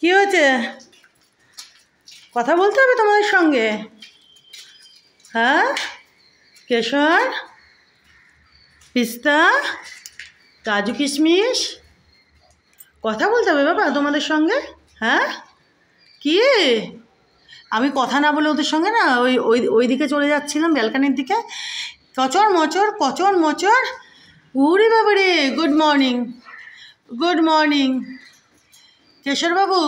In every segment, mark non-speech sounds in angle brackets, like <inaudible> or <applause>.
কি হয়েছে কথা বলতে হবে তোমাদের সঙ্গে হ্যাঁ কেশর পিস্তা কাজু কিশমিশ কথা বলতে হবে বাবা তোমাদের সঙ্গে হ্যাঁ কি আমি কথা না বলে ওদের সঙ্গে না ওই ওই ওই দিকে চলে যাচ্ছিলাম ব্যালকানির দিকে কচর মচর কচর মচর উড়ি রে গুড মর্নিং গুড মর্নিং কেশরবাবু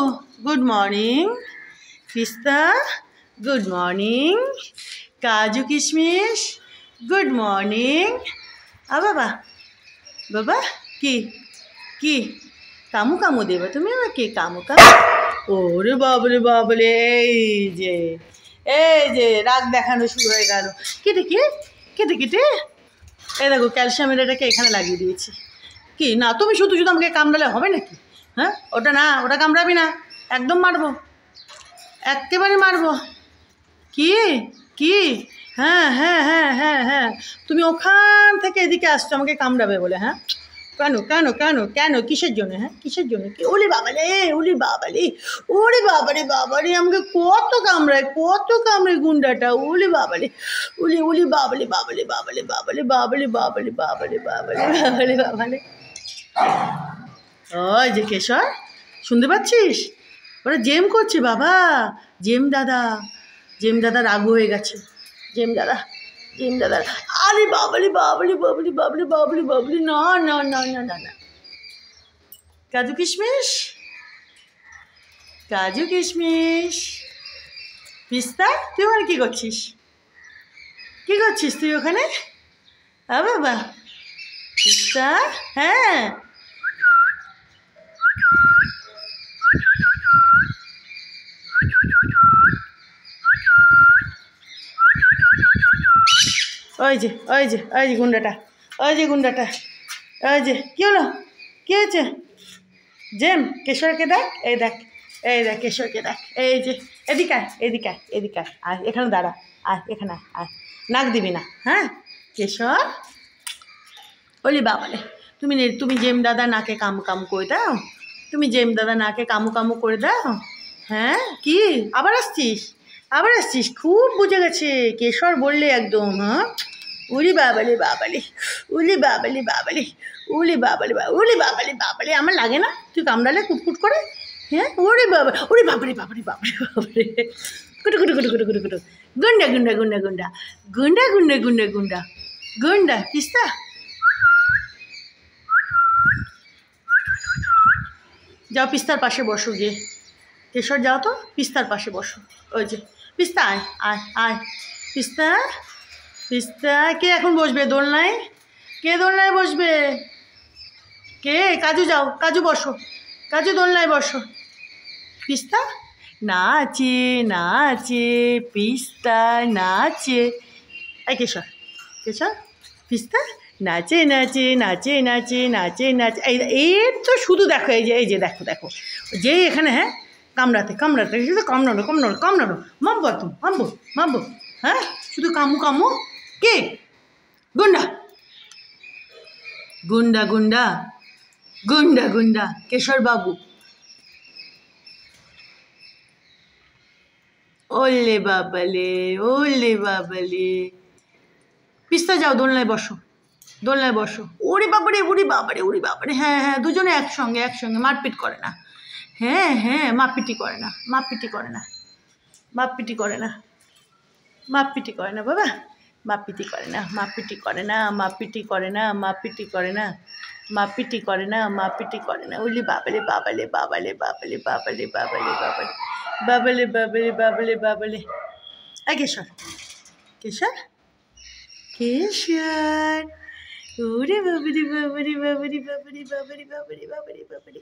গুড মর্নিং পিস্তা গুড মর্নিং কাজু কিশমিশ গুড মর্নিং আ বাবা বাবা কি কি কামু কামু দেবে তুমি আমাকে কামু কামু ওরে বাবরে বাবরে এই যে এই যে রাগ দেখানো শুরু হয়ে গেল কেটে কে কেটে কেটে এই দেখো ক্যালসিয়ামের এটাকে এখানে লাগিয়ে দিয়েছি কি না তুমি শুধু শুধু আমাকে কামড়ালে হবে নাকি হ্যাঁ ওটা না ওটা কামড়াবি না একদম মারবো একেবারে মারবো কি কি হ্যাঁ হ্যাঁ হ্যাঁ হ্যাঁ হ্যাঁ তুমি ওখান থেকে এদিকে আসছো আমাকে কামড়াবে বলে হ্যাঁ কেন কেন কেন কেন কিসের জন্য হ্যাঁ কিসের জন্য কি ওলি বাবালে ওলি বাবালি ওরে বাবারে বাবারে আমাকে কত কামড়ায় কত কামড়ে গুন্ডাটা ওলি বাবালে উলি উলি বাবালে বাবালে বাবালে বাবালে বাবালে বাবালে বাবালে বাবালে বাবালে বাবালে ওই যে কেশর শুনতে পাচ্ছিস ওরে জেম করছে বাবা জেম দাদা জেম দাদা রাগু হয়ে গেছে জেম দাদা জেম দাদা আরে বাবলি বাবলি বাবলি বাবলি বাবলি বাবলি না না না না না না কাজু কিশমিশ কাজু কিশমিশ পিস্তা তুই ওখানে কী করছিস কী করছিস তুই ওখানে আ বাবা পিস্তা হ্যাঁ ওই যে ওই যে ওই যে গুন্ডাটা ওই যে গুন্ডাটা ওই যে কী হলো কী হয়েছে জেম কেশরকে দেখ এই দেখ এই দেখ কেশরকে দেখ এই যে এদিকে আয় এদিকে আয় এদিকে আয় আর এখানে দাঁড়া আর এখানে আর নাক দিবি না হ্যাঁ কেশর ওলি বাবালে তুমি তুমি জেম দাদা নাকে কাম কাম করে দাও তুমি জেম দাদা নাকে কামু কামু করে দাও হ্যাঁ কি আবার আসছিস আবার আসছিস খুব বুঝে গেছে কেশর বললে একদম হ্যাঁ উলি বাবালি বাবালি উলি বাবালি বাবালি উলি বাবালি বা উলি বাবালি বাবালি আমার লাগে না তুই কামড়ালে কুটকুট করে হ্যাঁ ওরে বাবা ওরে বাবারি বাবারি বাবারি বাবারে কুটু কুটু কুটু কুটু কুটু কুটু গুন্ডা গুন্ডা গুন্ডা গুন্ডা গুন্ডা গুন্ডা গুন্ডা গুন্ডা গুন্ডা তিস্তা যাও পিস্তার পাশে বসো গিয়ে কেশর যাও তো পিস্তার পাশে বসো ওই যে পিস্তা আয় আয় আয় পিস্তা পিস্তা কে এখন বসবে দোলনায় কে দোলনায় বসবে কে কাজু যাও কাজু বসো কাজু দোলনায় বসো পিস্তা নাচে নাচে পিস্তা নাচে এই কেশর কেশর পিস্তা নাচে নাচে নাচে নাচে নাচে নাচে এই এর তো শুধু দেখো এই যে এই যে দেখো দেখো যে এখানে হ্যাঁ কামড়াতে কামড়াতে শুধু কামড়ানো কামড়ানো কামড়ানো মাম্বো তুমি মাম্বো মাম্বো হ্যাঁ শুধু কামু কামু কে গুন্ডা গুন্ডা গুন্ডা গুন্ডা গুন্ডা কেশর বাবু ওলে বাবালে ওলে বাবালে পিস্তা যাও দোলনায় বসো দোলনায় বসো ওরে বাবারে ওরে বাবারে ওরে বাবারে হ্যাঁ হ্যাঁ দুজনে একসঙ্গে একসঙ্গে মারপিট করে না হ্যাঁ হ্যাঁ মাপিটি করে না মাপিটি করে না মাপিটি করে না মাপিটি করে না বাবা মাপিটি করে না মাপিটি করে না মাপিটি করে না মাপিটি করে না মাপিটি করে না মাপিটি করে না বলি বাবালে বাবালে বাবালে বাবালে বাবালে বাবালে বাবালে বাবালে বাবালে বাবালে বাবালে আয় কেশর কেশর কেশর ওরে বাবারি বাবারি বাবারি বাবারি বাবারি বাবারি বাবারি বাবারি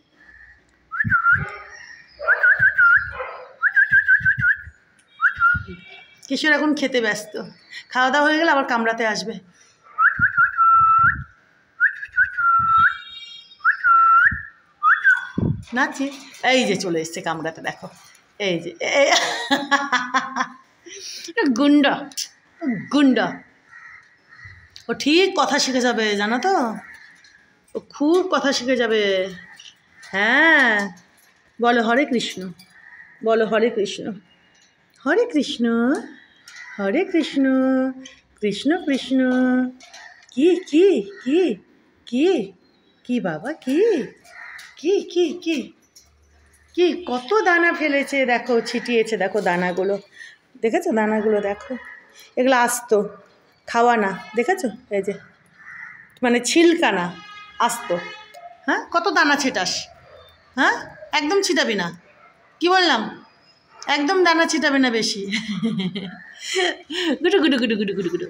কিশোর এখন খেতে ব্যস্ত খাওয়া দাওয়া হয়ে গেলে আবার কামড়াতে আসবে নাচি এই যে চলে এসছে কামড়াতে দেখো এই যে <laughs> গুন্ড গুন্ড ও ঠিক কথা শিখে যাবে জানো তো ও খুব কথা শিখে যাবে হ্যাঁ বলো হরে কৃষ্ণ বলো হরে কৃষ্ণ হরে কৃষ্ণ হরে কৃষ্ণ কৃষ্ণ কৃষ্ণ কি কি কি কি কি বাবা কি কি কি কি কি কত দানা ফেলেছে দেখো ছিটিয়েছে দেখো দানাগুলো দেখেছো দানাগুলো দেখো এগুলো আসতো খাওয়া না দেখেছো এই যে মানে ছিলকানা আসতো হ্যাঁ কত দানা ছিটাস হ্যাঁ একদম ছিটাবি না কি বললাম একদম দানা ছিটাবে না বেশি গুটু গুটু গুটু গুটু গুটু গুটু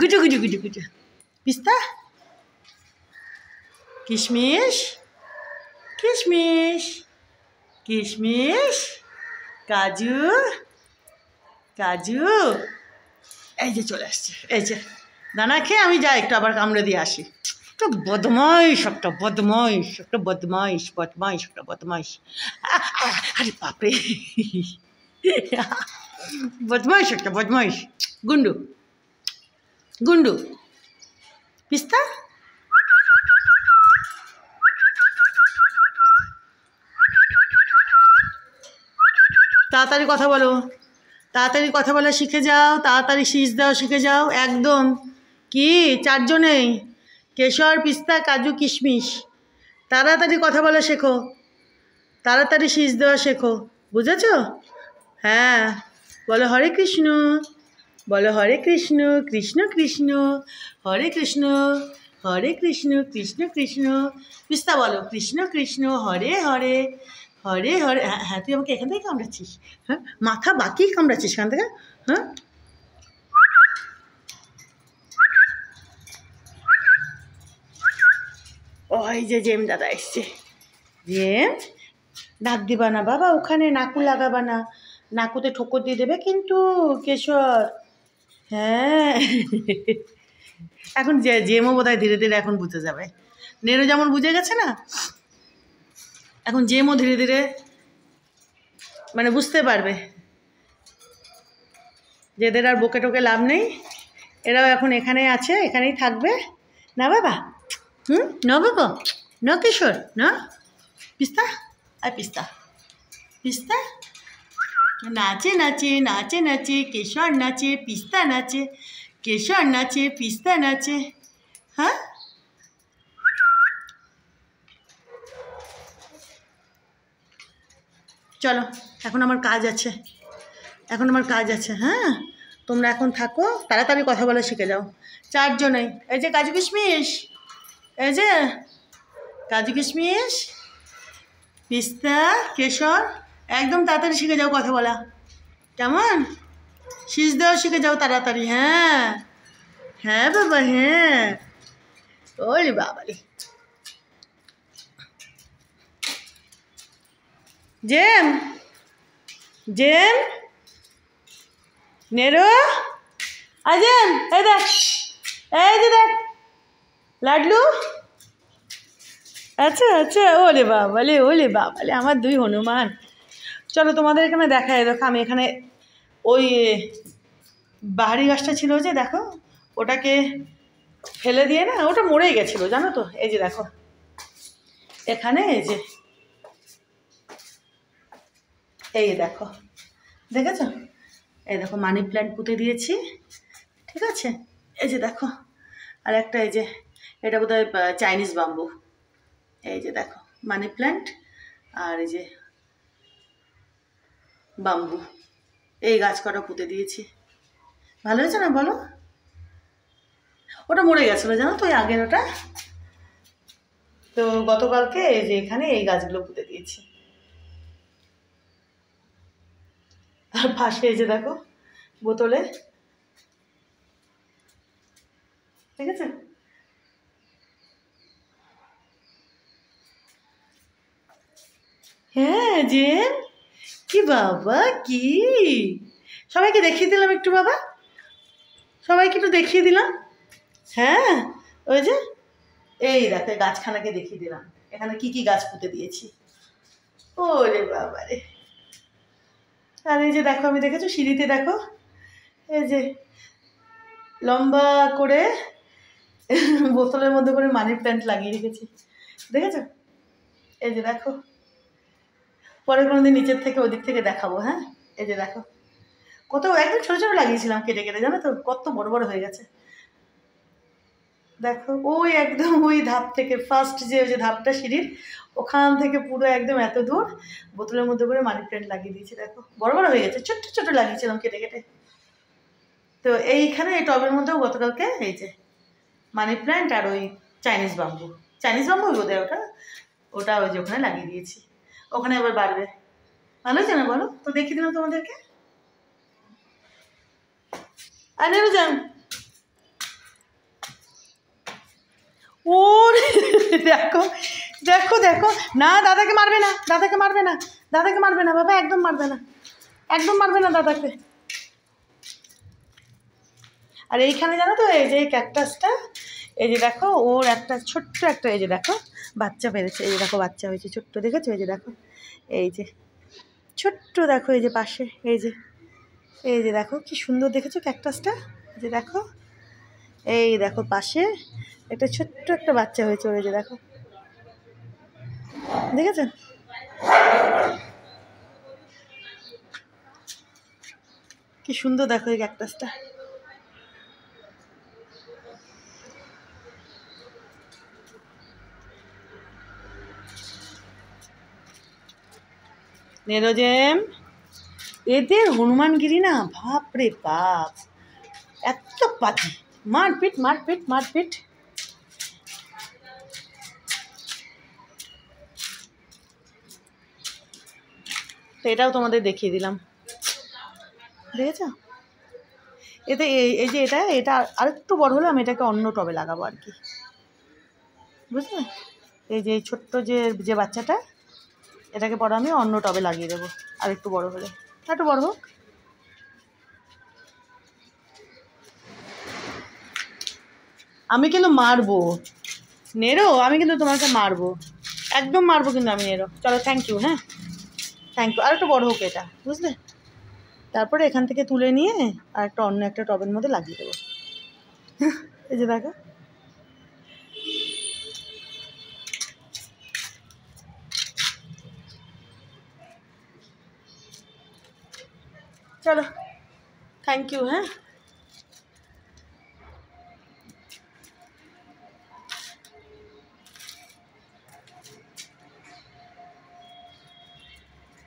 গুটু গুটু গুটু গুটু পিস্তা কিশমিশ কিশমিশ কিশমিশ কাজু কাজু এই যে চলে আসছে এই যে দানা খেয়ে আমি যাই একটু আবার কামড়ে দিয়ে আসি একটা বদমাইশ একটা বদমাইশ একটা বদমাইশ বদমাইশ একটা বদমাইশ আরে বাপরে বদমাইশ একটা বদমাইশ গুন্ডু গুন্ডু পিস্তা তাড়াতাড়ি কথা বলো তাড়াতাড়ি কথা বলা শিখে যাও তাড়াতাড়ি শীষ দেওয়া শিখে যাও একদম কি চারজনেই কেশর পিস্তা কাজু কিশমিশ তাড়াতাড়ি কথা বলা শেখো তাড়াতাড়ি শীষ দেওয়া শেখো বুঝেছ হ্যাঁ বলো হরে কৃষ্ণ বলো হরে কৃষ্ণ কৃষ্ণ কৃষ্ণ হরে কৃষ্ণ হরে কৃষ্ণ কৃষ্ণ কৃষ্ণ পিস্তা বলো কৃষ্ণ কৃষ্ণ হরে হরে হরে হরে হ্যাঁ, হ্যাঁ তুই আমাকে এখান থেকে কামড়াচ্ছিস হ্যাঁ মাথা বাকি কামড়াচ্ছিস এখান থেকে হ্যাঁ ওই যে জেম দাদা এসছে জেম নাক দিবা না বাবা ওখানে নাকু লাগাবা না নাকুতে ঠোকর দিয়ে দেবে কিন্তু কেশর হ্যাঁ এখন যে জেমও বোধ ধীরে ধীরে এখন বুঝে যাবে নেরো যেমন বুঝে গেছে না এখন জেমও ধীরে ধীরে মানে বুঝতে পারবে যেদের আর বোকে টোকে লাভ নেই এরাও এখন এখানেই আছে এখানেই থাকবে না বাবা হুম নবকো ন কিশোর না পিস্তা আর পিস্তা পিস্তা নাচে নাচে নাচে নাচে কেশর নাচে পিস্তা নাচে কেশর নাচে পিস্তা নাচে হ্যাঁ চলো এখন আমার কাজ আছে এখন আমার কাজ আছে হ্যাঁ তোমরা এখন থাকো তাড়াতাড়ি কথা বলা শিখে যাও চারজনেই এই যে কাজ কিশমিশ এই যে কাজু কিশমিশ পিস্তা কেশর একদম তাড়াতাড়ি শিখে যাও কথা বলা কেমন শীষ দেওয়া শিখে যাও তাড়াতাড়ি হ্যাঁ হ্যাঁ বাবা হ্যাঁ ওই বাবারে জেম জেম নেরো আজেম এই দেখ এই যে দেখ লাডলু আচ্ছা আচ্ছা ওলে বাবালে ওলে বাবালে আমার দুই হনুমান চলো তোমাদের এখানে দেখায় দেখো আমি এখানে ওই বাহারি গাছটা ছিল যে দেখো ওটাকে ফেলে দিয়ে না ওটা মরেই গেছিলো জানো তো এই যে দেখো এখানে এই যে এই দেখো দেখেছ এই দেখো মানি প্ল্যান্ট পুঁতে দিয়েছি ঠিক আছে এই যে দেখো আর একটা এই যে এটা বোধহয় চাইনিজ বাম্বু এই যে দেখো মানি প্ল্যান্ট আর এই যে বাম্বু এই গাছ কটা পুঁতে দিয়েছি ভালো হয়েছে না বলো ওটা মরে গেছিলো জানো তো ওই আগের ওটা তো গতকালকে এই যে এখানে এই গাছগুলো পুঁতে দিয়েছি আর পাশে এই যে দেখো বোতলে ঠিক আছে হ্যাঁ জেন কি বাবা কি সবাইকে দেখিয়ে দিলাম একটু বাবা সবাইকে একটু দেখিয়ে দিলাম হ্যাঁ ওই যে এই দেখো গাছখানাকে দেখিয়ে দিলাম এখানে কি কি গাছ পুঁতে দিয়েছি ওরে বাবা রে আর এই যে দেখো আমি দেখেছো সিঁড়িতে দেখো এই যে লম্বা করে বোতলের মধ্যে করে মানি প্ল্যান্ট লাগিয়ে রেখেছি দেখেছো এই যে দেখো পরে কোনো দিন নিচের থেকে ওদিক থেকে দেখাবো হ্যাঁ এই যে দেখো কত একদম ছোটো ছোটো লাগিয়েছিলাম কেটে কেটে জানো তো কত বড় বড় হয়ে গেছে দেখো ওই একদম ওই ধাপ থেকে ফার্স্ট যে ওই যে ধাপটা সিঁড়ির ওখান থেকে পুরো একদম এত দূর বোতলের মধ্যে করে মানি প্লেন্ট লাগিয়ে দিয়েছি দেখো বড় বড় হয়ে গেছে ছোট্ট ছোট লাগিয়েছিলাম কেটে কেটে তো এইখানে এই টবের মধ্যেও গতকালকে হয়েছে মানি প্ল্যান্ট আর ওই চাইনিজ বাম্বু চাইনিজ বাম্বু বোধ ওটা ওটা ওই যে ওখানে লাগিয়ে দিয়েছি ওখানে এবার বাড়বে ভালো হয়েছে না বলো তো দেখিয়ে দিলাম তোমাদেরকে আর যান ও দেখো দেখো দেখো না দাদাকে মারবে না দাদাকে মারবে না দাদাকে মারবে না বাবা একদম মারবে না একদম মারবে না দাদাকে আর এইখানে জানো তো এই যে ক্যাকটাসটা এই যে দেখো ওর একটা ছোট্ট একটা এই যে দেখো বাচ্চা বেড়েছে এই যে দেখো বাচ্চা হয়েছে ছোট্ট দেখেছো এই যে দেখো এই যে ছোট্ট দেখো এই যে পাশে এই যে এই যে দেখো কি সুন্দর দেখেছো ক্যাকটাসটা এই যে দেখো এই দেখো পাশে একটা ছোট্ট একটা বাচ্চা হয়েছে ওই যে দেখো দেখেছেন কি সুন্দর দেখো এই ক্যাকটাসটা নেরোজেম এদের হনুমানগিরি না ভাপরে বাপ এত পাতি মারপিট মারপিট মারপিট এটাও তোমাদের দেখিয়ে দিলাম দেখেছ এতে এই যে এটা এটা আরেকটু বড় হলে আমি এটাকে অন্য টবে লাগাবো আর কি বুঝলে এই যে ছোট্ট যে যে বাচ্চাটা এটাকে পরে আমি অন্য টবে লাগিয়ে দেবো আর একটু বড় হলে একটু বড়ো হোক আমি কিন্তু মারবো নেরো আমি কিন্তু তোমাকে মারবো একদম মারবো কিন্তু আমি নেরো চলো থ্যাংক ইউ হ্যাঁ থ্যাংক ইউ আর একটু বড়ো হোক এটা বুঝলে তারপরে এখান থেকে তুলে নিয়ে আর একটা অন্য একটা টবের মধ্যে লাগিয়ে দেবো <laughs> এই যে দেখো चलो थैंक यू है